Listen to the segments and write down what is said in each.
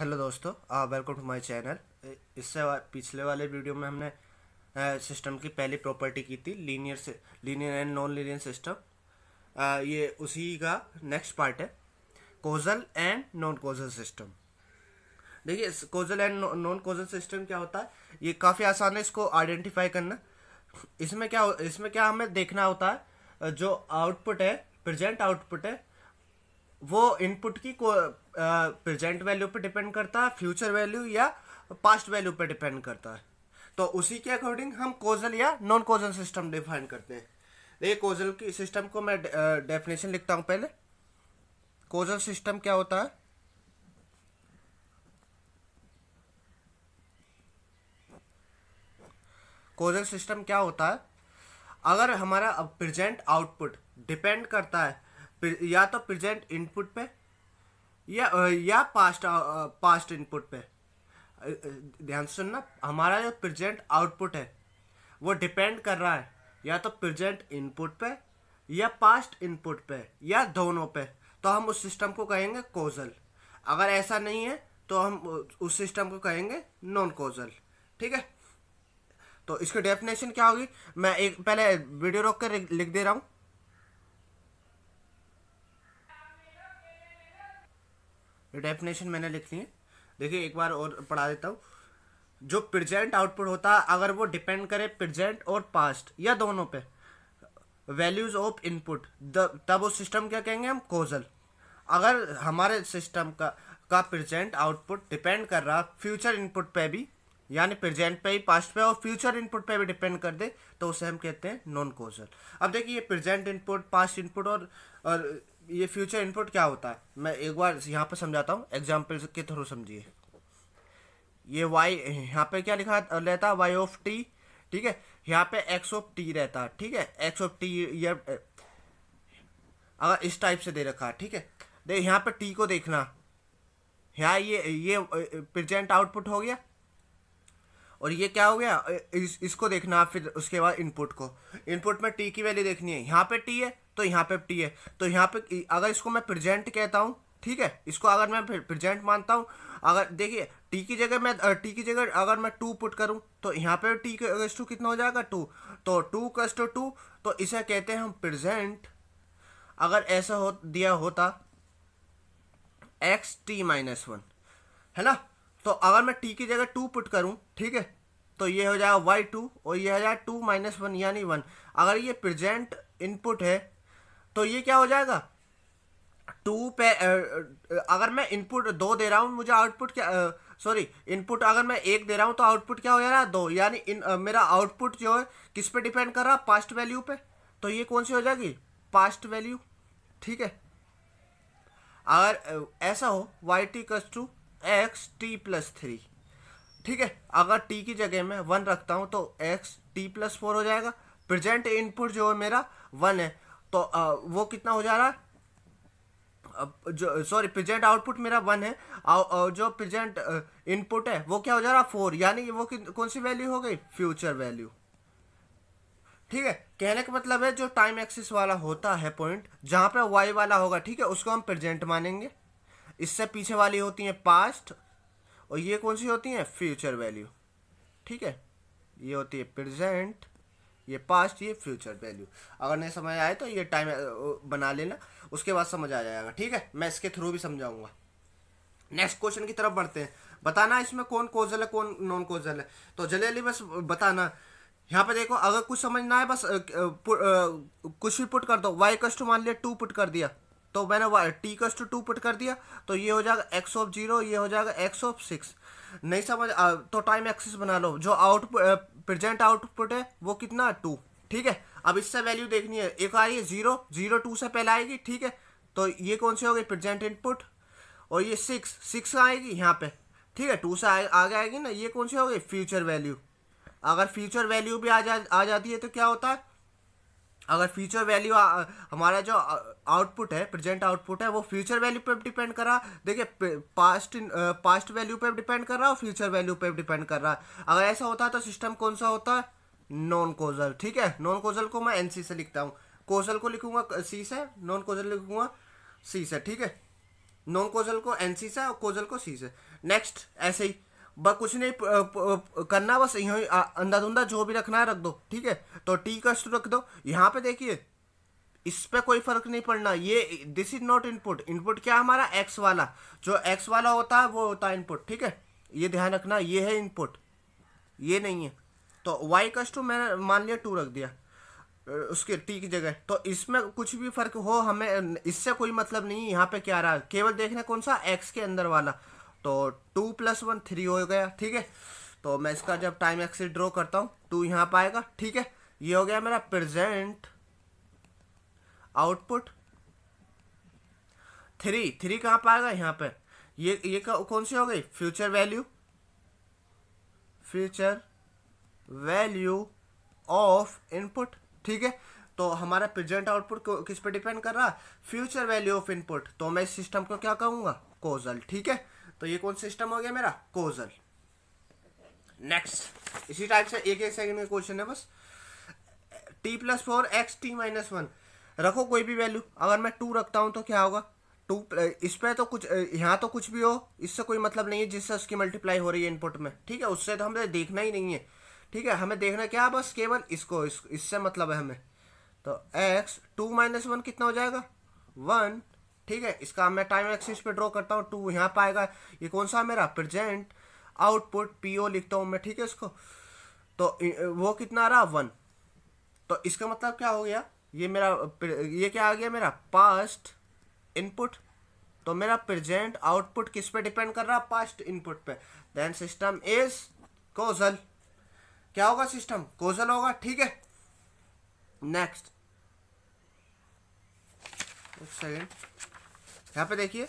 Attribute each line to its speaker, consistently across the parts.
Speaker 1: hello दोस्तों welcome to my channel इससे पिछले वाले वीडियो में हमने सिस्टम की पहली प्रॉपर्टी की थी linear linear and non linear system ये उसी का नेक्स्ट पार्ट है causal and non causal system देखिए causal and non causal system क्या होता है ये काफ़ी आसान है इसको आइडेंटिफाई करना इसमें क्या इसमें क्या हमें देखना होता है जो आउटपुट है प्रजेंट आउटपुट है वो इनपुट की प्रेजेंट वैल्यू पे डिपेंड करता है फ्यूचर वैल्यू या पास्ट वैल्यू पे डिपेंड करता है तो उसी के अकॉर्डिंग हम कोजल या नॉन कोजल सिस्टम डिफाइन करते हैं देखिए कोजल की सिस्टम को मैं डेफिनेशन लिखता हूं पहले कोजल सिस्टम क्या होता है कोजल सिस्टम क्या होता है अगर हमारा प्रेजेंट आउटपुट डिपेंड करता है या तो प्रेजेंट इनपुट पे या या पास्ट पास्ट इनपुट पे ध्यान से सुनना हमारा जो प्रेजेंट आउटपुट है वो डिपेंड कर रहा है या तो प्रेजेंट इनपुट पे या पास्ट इनपुट पे या दोनों पे तो हम उस सिस्टम को कहेंगे कोजल अगर ऐसा नहीं है तो हम उस सिस्टम को कहेंगे नॉन कोजल ठीक है तो इसकी डेफिनेशन क्या होगी मैं एक पहले वीडियो रोक कर लिख दे रहा हूँ डेफिनेशन मैंने लिख ली है देखिए एक बार और पढ़ा देता हूँ जो प्रेजेंट आउटपुट होता है अगर वो डिपेंड करे प्रजेंट और पास्ट या दोनों पे वैल्यूज ऑफ इनपुट तब उस सिस्टम क्या कहेंगे हम कोजल अगर हमारे सिस्टम का का प्रजेंट आउटपुट डिपेंड कर रहा फ्यूचर इनपुट पे भी यानी प्रेजेंट पे ही पास्ट पे और फ्यूचर इनपुट पे भी डिपेंड कर दे तो उसे हम कहते हैं नॉन कोजल अब देखिए ये प्रेजेंट इनपुट पास्ट इनपुट और, और ये फ्यूचर इनपुट क्या होता है मैं एक बार यहाँ पर समझाता हूँ एग्जाम्पल के थ्रू समझिए ये वाई यहाँ पे क्या लिखा रहता है वाई ऑफ टी ठीक है यहाँ पे एक्स ऑफ टी रहता है ठीक है एक्स ऑफ टी ये अगर इस टाइप से दे रखा है ठीक है देख यहाँ पे टी को देखना यहाँ ये ये प्रेजेंट आउटपुट हो गया और ये क्या हो गया इस, इसको देखना फिर उसके बाद इनपुट को इनपुट में टी की वैल्यू देखनी है यहाँ पे टी है तो यहाँ पे टी है तो यहाँ पे अगर इसको मैं प्रेजेंट कहता हूँ ठीक है इसको अगर मैं प्रेजेंट मानता हूँ अगर देखिए टी की जगह मैं टी की जगह अगर मैं टू पुट करूँ तो यहाँ पे टी कस टू कितना हो जाएगा टू तो टू कस टू टू तो इसे कहते हैं हम प्रजेंट अगर ऐसा हो दिया होता एक्स टी माइनस वन है ना तो अगर मैं टी की जगह टू पुट करूँ ठीक है तो ये हो जाएगा वाई टू और ये हो जाएगा टू माइनस वन यानी वन अगर ये प्रजेंट इनपुट है तो ये क्या हो जाएगा टू पे अगर मैं इनपुट दो दे रहा हूँ मुझे आउटपुट क्या सॉरी इनपुट अगर मैं एक दे रहा हूँ तो आउटपुट क्या हो जा रहा है दो यानी इन मेरा आउटपुट जो है किस पे डिपेंड कर रहा है पास्ट वैल्यू पे तो ये कौन सी हो जाएगी पास्ट वैल्यू ठीक है अगर ऐसा हो वाई टी कस two X T plus three ठीक है अगर टी की जगह मैं वन रखता हूँ तो एक्स टी प्लस फोर हो जाएगा प्रेजेंट इनपुट जो है मेरा वन है तो आ, वो कितना हो जा रहा जो सॉरी प्रेजेंट आउटपुट मेरा वन है आ, जो प्रेजेंट इनपुट है वो क्या हो जा रहा फोर यानी वो कौन सी वैल्यू हो गई फ्यूचर वैल्यू ठीक है कहने का मतलब है जो टाइम एक्सिस वाला होता है पॉइंट जहां पे वाई वाला होगा ठीक है उसको हम प्रेजेंट मानेंगे इससे पीछे वाली होती है पास्ट और ये कौन सी होती है फ्यूचर वैल्यू ठीक है ये होती है प्रेजेंट ये पास्ट ये फ्यूचर वैल्यू अगर नहीं समझ आए तो ये टाइम बना लेना उसके बाद समझ आ जाएगा ठीक है मैं इसके थ्रू भी समझाऊंगा नेक्स्ट क्वेश्चन की तरफ बढ़ते हैं बताना इसमें कौन कोजल है कौन नॉन कोजल है तो जलेली बस बताना यहाँ पे देखो अगर कुछ समझना है बस आ, आ, कुछ भी पुट कर दो वाई कस्ट मान लिया टू पुट कर दिया तो मैंने टी कस्ट टू पुट कर दिया तो ये हो जाएगा एक्स ऑफ जीरो ये हो जाएगा एक्स ऑफ सिक्स नहीं समझ आ, तो टाइम एक्सिस बना लो जो आउटपुट प्रेजेंट आउटपुट है वो कितना टू ठीक है अब इससे वैल्यू देखनी है एक आई है जीरो जीरो टू से पहले आएगी ठीक है तो ये कौन सी होगी प्रेजेंट इनपुट और ये सिक्स सिक्स आएगी यहाँ पे ठीक है टू से आगे आएगी ना ये कौन सी होगी फ्यूचर वैल्यू अगर फ्यूचर वैल्यू भी आ जा आ जाती है तो क्या होता है अगर फ्यूचर वैल्यू हमारा जो आउटपुट है प्रेजेंट आउटपुट है वो फ्यूचर वैल्यू पे डिपेंड कर रहा देखिए पास्ट पास्ट वैल्यू पे डिपेंड कर रहा और फ्यूचर वैल्यू पे डिपेंड कर रहा अगर ऐसा होता है तो सिस्टम कौन सा होता है नॉन कोजल ठीक है नॉन कोजल को मैं एन से लिखता हूँ कोजल को लिखूंगा सी से नॉन कोजल लिखूंगा सी से ठीक है नॉन कोजल को एन से और कोजल को सी से नेक्स्ट ऐसे ही बस कुछ नहीं प, प, प, करना बस अंधा धुंधा जो भी रखना है रख दो ठीक है तो टी कस्ट रख दो यहाँ पे देखिए इस पर कोई फर्क नहीं पड़ना ये this is not input input क्या हमारा एक्स वाला जो एक्स वाला होता है वो होता है इनपुट ठीक है ये ध्यान रखना ये है इनपुट ये नहीं है तो वाई कस्ट टू मैंने मान लिया टू रख दिया उसके टी की जगह तो इसमें कुछ भी फर्क हो हमें इससे कोई मतलब नहीं यहाँ पे क्या रहा केवल देखना कौन सा एक्स के अंदर वाला तो टू प्लस वन थ्री हो गया ठीक है तो मैं इसका जब टाइम एक्सिस ड्रॉ करता हूँ टू यहाँ पर आएगा ठीक है ये हो गया मेरा प्रेजेंट आउटपुट थ्री थ्री कहाँ पर आएगा यहाँ पर ये ये कौन सी हो गई future value future value of input ठीक है तो हमारा प्रेजेंट आउटपुट किस पे डिपेंड कर रहा है फ्यूचर वैल्यू ऑफ इनपुट तो मैं इस सिस्टम को क्या कहूँगा कोजल ठीक है तो ये कौन सिस्टम हो गया मेरा कोजल नेक्स्ट इसी टाइप से एक एक सेकंड का क्वेश्चन है बस T plus four X T minus one रखो कोई भी वैल्यू अगर मैं टू रखता हूँ तो क्या होगा टू इस पर तो कुछ यहाँ तो कुछ भी हो इससे कोई मतलब नहीं है जिससे उसकी मल्टीप्लाई हो रही है इनपुट में ठीक है उससे तो हमें देखना ही नहीं है ठीक है हमें देखना क्या बस केवल इसको इस, इससे मतलब है हमें तो एक्स टू माइनस वन कितना हो जाएगा वन ठीक है इसका मैं टाइम एक्सिस पे ड्रॉ करता हूँ टू यहाँ पे आएगा ये कौन सा मेरा प्रेजेंट आउटपुट पीओ लिखता हूँ मैं ठीक है इसको तो वो कितना रहा वन तो इसका मतलब क्या हो गया ये मेरा ये क्या आ गया मेरा पास्ट इनपुट तो मेरा प्रेजेंट आउटपुट किस पे डिपेंड कर रहा पास्ट इनपुट पे देन सिस्टम इज कोजल क्या होगा सिस्टम कोजल होगा ठीक है नेक्स्ट एक सेकेंड यहाँ पे देखिए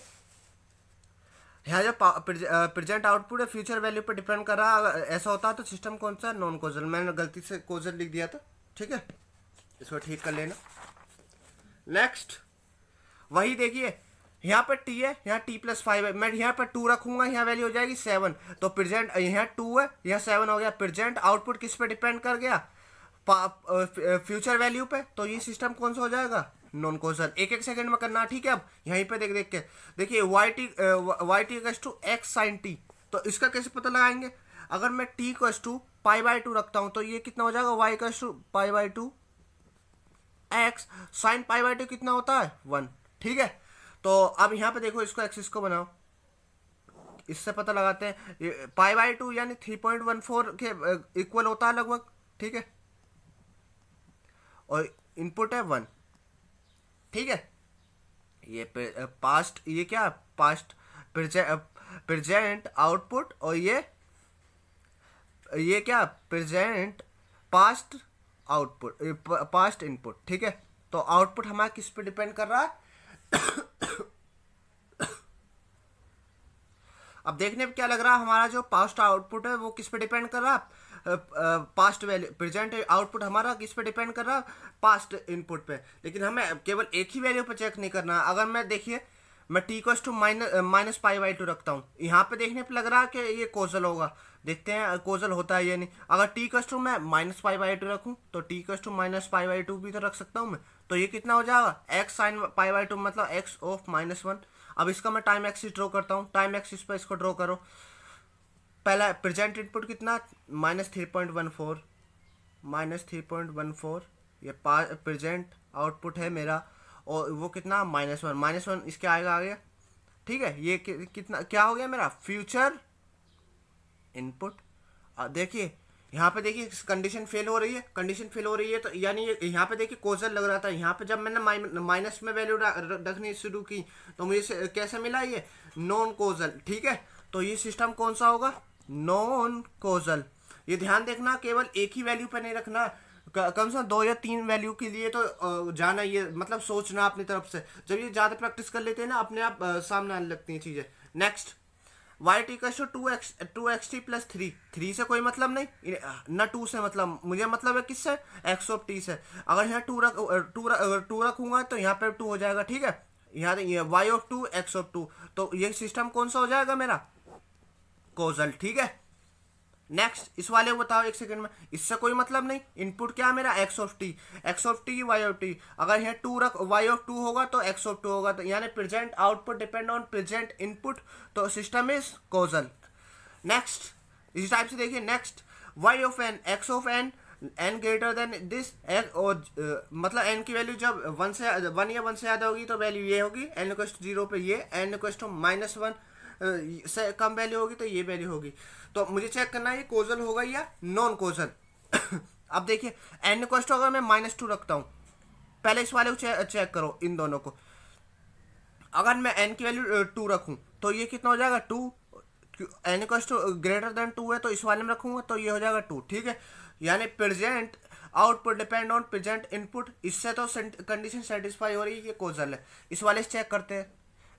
Speaker 1: यहाँ जो प्रेजेंट आउटपुट है फ्यूचर वैल्यू पर डिपेंड कर रहा अगर ऐसा होता तो सिस्टम कौन सा नॉन कोजल मैंने गलती से कोजल लिख दिया था ठीक है इसको ठीक कर लेना नेक्स्ट वही देखिए यहाँ पर टी है यहाँ टी प्लस फाइव है मैं यहाँ पर टू रखूंगा यहाँ वैल्यू हो जाएगी सेवन तो प्रेजेंट यहाँ टू है यहाँ सेवन हो गया प्रेजेंट आउटपुट किस पे डिपेंड कर गया फ्यूचर वैल्यू पे तो ये सिस्टम कौन सा हो जाएगा नॉन कॉजल एक एक सेकंड में करना ठीक है अब यहीं पे देख देख के देखिए Y T Y T X two X sine T तो इसका कैसे पता लगाएंगे अगर मैं T X two pi by two रखता हूं तो ये कितना हो जाएगा Y X two pi by two X sine pi by two कितना होता है वन ठीक है तो अब यहां पे देखो इसको एक्सिस को बनाओ इससे पता लगाते हैं पाई बाई टू यानी थ्री पॉइंट वन फोर के इक्वल होता है लगभग ठीक है और इनपुट है वन ठीक है ये पास्ट ये क्या पास्ट प्रेजेंट आउटपुट और ये ये क्या present past output past input ठीक है तो आउटपुट हमारा किस पे डिपेंड कर रहा है अब देखने पे क्या लग रहा है हमारा जो पास्ट आउटपुट है वो किस पे डिपेंड कर रहा है पास्ट वैल्यू प्रेजेंट आउटपुट हमारा किस पे डिपेंड कर रहा है पास्ट इनपुट पे लेकिन हमें केवल एक ही वैल्यू पे चेक नहीं करना अगर मैं देखिए मैं T cos two minus minus pi by two रखता हूँ यहाँ पे देखने पे लग रहा है कि ये कोजल होगा देखते हैं कोजल होता है या नहीं अगर टी कोस टू मैं माइनस पाई बाई टू रखूँ तो T cos two minus pi by two भी तो रख सकता हूँ मैं तो ये कितना हो जाएगा X sine pi by two मतलब एक्स ऑफ माइनस वन अब इसका मैं टाइम एक्सिस ड्रॉ करता हूँ टाइम एक्सिस पर इसको ड्रॉ करो पहला प्रेजेंट इनपुट कितना minus three point one four minus three point one four ये प्रेजेंट आउटपुट है मेरा और वो कितना माइनस वन माइनस वन इसके आएगा आगे ठीक है ये कि, कितना क्या हो गया मेरा फ्यूचर इनपुट देखिए यहाँ पे देखिए कंडीशन फेल हो रही है कंडीशन फेल हो रही है तो यानी यहाँ पे देखिए कोजल लग रहा था यहाँ पे जब मैंने माइनस में वैल्यू रखनी शुरू की तो मुझे कैसे मिला ये नॉन कोजल ठीक है तो ये सिस्टम कौन सा होगा नॉन कोजल ये ध्यान देखना केवल एक ही वैल्यू पर नहीं रखना कम से कम दो या तीन वैल्यू के लिए तो जाना ये मतलब सोचना अपनी तरफ से जब ये ज़्यादा प्रैक्टिस कर लेते हैं ना अपने आप सामने आने लगती हैं चीज़ें नेक्स्ट वाई टी का two X two X T plus three three से कोई मतलब नहीं ना टू से मतलब मुझे मतलब है किससे एक्स ऑफ टी से अगर यहाँ टू रख टू टू रखूंगा तो यहाँ पर टू हो जाएगा ठीक है यहाँ Y of two X of two तो ये सिस्टम कौन सा हो जाएगा मेरा कोजल ठीक है नेक्स्ट इस वाले को बताओ एक सेकंड में इससे कोई मतलब नहीं इनपुट क्या है मेरा X of T X of T Y of T अगर यहाँ टू रख वाई ऑफ टू होगा तो एक्स ऑफ टू होगा तो यानी present output depend on present input तो सिस्टम इज कोजल नेक्स्ट इसी टाइप से देखिए next y of n x of n n greater than this n और मतलब एन की वैल्यू जब वन से वन या वन से ज़्यादा होगी तो वैल्यू ये होगी एन इक्वस्ट जीरो पे ये एन इक्वस्ट माइनस वन से कम वैल्यू होगी तो ये वैल्यू होगी तो मुझे चेक करना है ये कोजल होगा या नॉन कोजल अब देखिए एन क्वेश्चन अगर मैं माइनस टू रखता हूँ पहले इस वाले को चेक करो इन दोनों को अगर मैं एन की वैल्यू टू रखूँ तो ये कितना हो जाएगा two n question greater than two है तो इस वाले में रखूँगा तो ये हो जाएगा टू ठीक है यानी present output depend on present input इससे तो कंडीशन सेटिस्फाई हो रही है कि कोजल है इस वाले से चेक करते हैं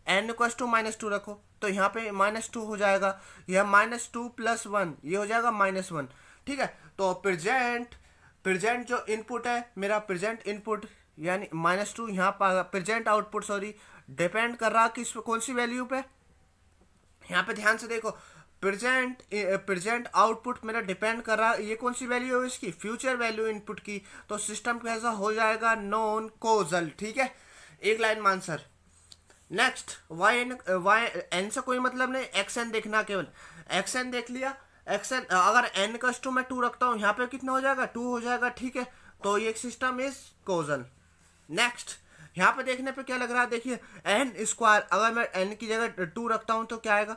Speaker 1: n equals to minus two रखो तो यहाँ पे माइनस टू हो जाएगा यह माइनस टू प्लस वन ये हो जाएगा माइनस वन ठीक है तो प्रेजेंट प्रेजेंट जो इनपुट है मेरा प्रेजेंट इनपुट यानी माइनस टू यहाँ पर प्रेजेंट आउटपुट सॉरी डिपेंड कर रहा किस कौन सी वैल्यू पे यहाँ पे ध्यान से देखो प्रेजेंट प्रेजेंट आउटपुट मेरा डिपेंड कर रहा ये कौन सी वैल्यू है इसकी फ्यूचर वैल्यू इनपुट की तो सिस्टम कैसा हो जाएगा नॉन कोजल ठीक है एक लाइन मानसर next y n y n से कोई मतलब नहीं एक्स एन देखना केवल एन देख लिया एक्स एन अगर एन का टू मैं टू रखता हूँ यहाँ पे कितना हो जाएगा टू हो जाएगा ठीक है तो ये सिस्टम इज कोजल नेक्स्ट यहाँ पे देखने पे क्या लग रहा है देखिए एन स्क्वायर अगर मैं एन की जगह टू रखता हूँ तो क्या आएगा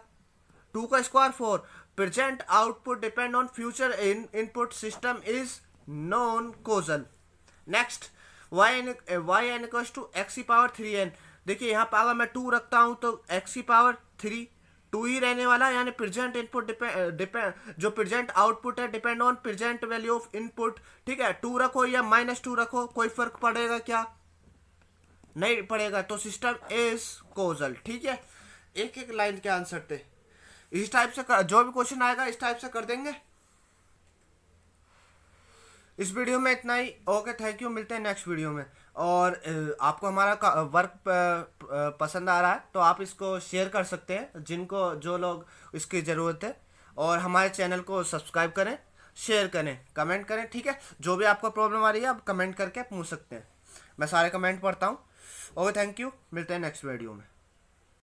Speaker 1: टू का square four present output depend on future इन input system is non causal next y n y n equals to x की पावर थ्री एन देखिए यहाँ पर अगर मैं टू रखता हूँ तो एक्स की पावर थ्री टू ही रहने वाला यानी प्रेजेंट इनपुट डिपेंड जो प्रेजेंट आउटपुट है depend on present value of input ठीक है टू रखो या माइनस टू रखो कोई फर्क पड़ेगा क्या नहीं पड़ेगा तो सिस्टम इज कोजल ठीक है एक एक लाइन के आंसर थे इस टाइप से कर, जो भी क्वेश्चन आएगा इस टाइप से कर देंगे इस वीडियो में इतना ही ओके थैंक यू मिलते हैं नेक्स्ट वीडियो में और आपको हमारा वर्क पसंद आ रहा है तो आप इसको शेयर कर सकते हैं जिनको जो लोग इसकी ज़रूरत है और हमारे चैनल को सब्सक्राइब करें शेयर करें कमेंट करें ठीक है जो भी आपको प्रॉब्लम आ रही है आप कमेंट करके पूछ सकते हैं मैं सारे कमेंट पढ़ता हूँ ओके थैंक यू मिलते हैं नेक्स्ट वीडियो में